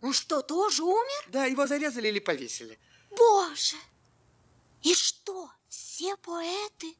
Он что, тоже умер? Да, его зарезали или повесили. Боже! И что, все поэты